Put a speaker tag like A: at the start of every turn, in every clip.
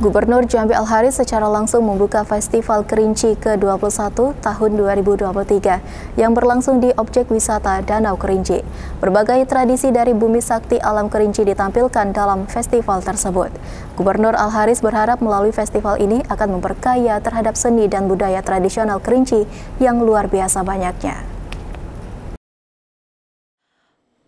A: Gubernur Jambi al Haris secara langsung membuka Festival Kerinci ke-21 tahun 2023 yang berlangsung di objek wisata Danau Kerinci. Berbagai tradisi dari bumi sakti alam Kerinci ditampilkan dalam festival tersebut. Gubernur Al-Haris berharap melalui festival ini akan memperkaya terhadap seni dan budaya tradisional Kerinci yang luar biasa banyaknya.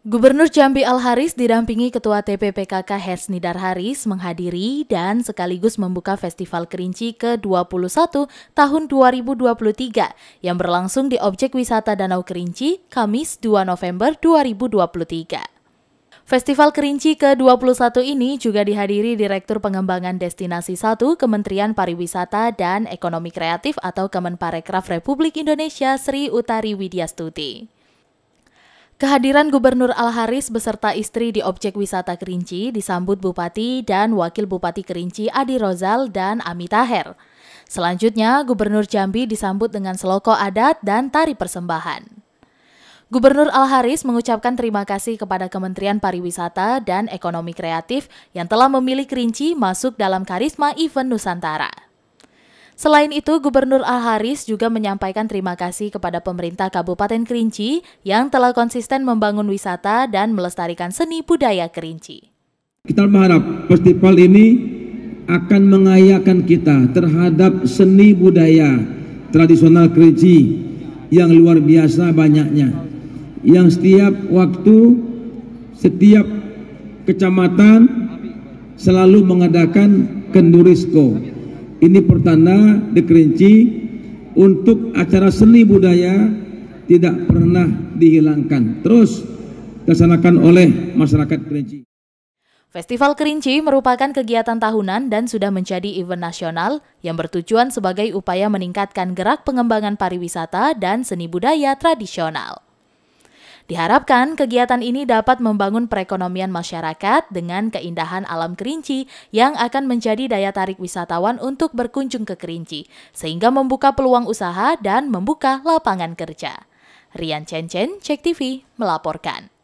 B: Gubernur Jambi Al Haris didampingi Ketua TPPKK Hesni Darharis menghadiri dan sekaligus membuka Festival Kerinci ke-21 tahun 2023 yang berlangsung di Objek Wisata Danau Kerinci, Kamis 2 November 2023. Festival Kerinci ke-21 ini juga dihadiri Direktur Pengembangan Destinasi 1 Kementerian Pariwisata dan Ekonomi Kreatif atau Kemenparekraf Republik Indonesia Sri Utari Widyastuti. Kehadiran Gubernur Al-Haris beserta istri di objek wisata Kerinci disambut Bupati dan Wakil Bupati Kerinci Adi Rozal dan Ami Taher. Selanjutnya, Gubernur Jambi disambut dengan seloko adat dan tari persembahan. Gubernur Al-Haris mengucapkan terima kasih kepada Kementerian Pariwisata dan Ekonomi Kreatif yang telah memilih Kerinci masuk dalam karisma event Nusantara. Selain itu, Gubernur Al-Haris juga menyampaikan terima kasih kepada pemerintah Kabupaten Kerinci yang telah konsisten membangun wisata dan melestarikan seni budaya Kerinci.
C: Kita berharap festival ini akan mengayakan kita terhadap seni budaya tradisional Kerinci yang luar biasa banyaknya. Yang setiap waktu, setiap kecamatan selalu mengadakan kendurisko ini pertanda dikerinci untuk acara seni budaya tidak pernah dihilangkan. Terus dilaksanakan oleh masyarakat Kerinci.
B: Festival Kerinci merupakan kegiatan tahunan dan sudah menjadi event nasional yang bertujuan sebagai upaya meningkatkan gerak pengembangan pariwisata dan seni budaya tradisional. Diharapkan kegiatan ini dapat membangun perekonomian masyarakat dengan keindahan alam Kerinci yang akan menjadi daya tarik wisatawan untuk berkunjung ke Kerinci, sehingga membuka peluang usaha dan membuka lapangan kerja. Rian Cencen, Cek TV, melaporkan.